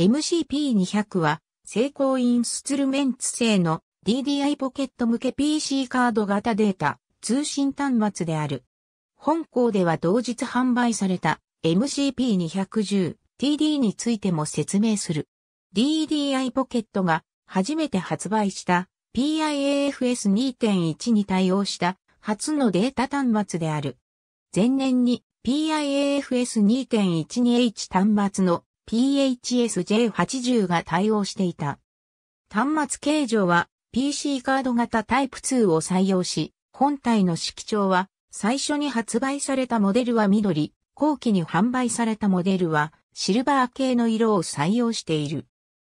MCP200 は、成功インストゥルメンツ製の DDI ポケット向け PC カード型データ通信端末である。本校では同日販売された MCP210 TD についても説明する。DDI ポケットが初めて発売した PIAFS 2.1に対応した初のデータ端末である。前年に PIAFS 2.12H 端末の PHS-J80 が対応していた。端末形状は PC カード型タイプ2を採用し、本体の色調は最初に発売されたモデルは緑、後期に販売されたモデルはシルバー系の色を採用している。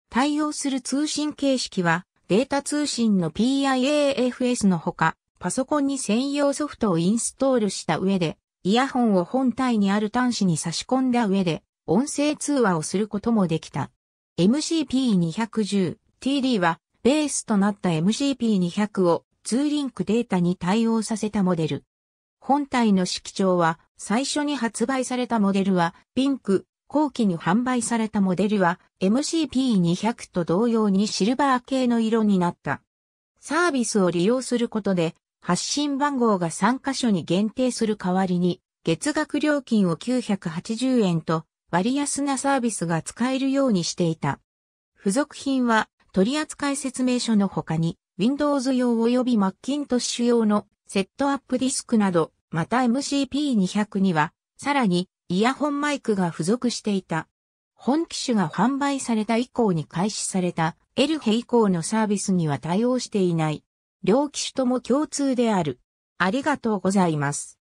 対応する通信形式はデータ通信の PIAFS のほか、パソコンに専用ソフトをインストールした上で、イヤホンを本体にある端子に差し込んだ上で、音声通話をすることもできた。MCP210TD はベースとなった MCP200 をツーリンクデータに対応させたモデル。本体の色調は最初に発売されたモデルはピンク、後期に販売されたモデルは MCP200 と同様にシルバー系の色になった。サービスを利用することで発信番号が3箇所に限定する代わりに月額料金を980円と割安なサービスが使えるようにしていた。付属品は取扱説明書の他に Windows 用及び Macintosh 用のセットアップディスクなど、また MCP200 には、さらにイヤホンマイクが付属していた。本機種が販売された以降に開始されたエルヘ以降のサービスには対応していない。両機種とも共通である。ありがとうございます。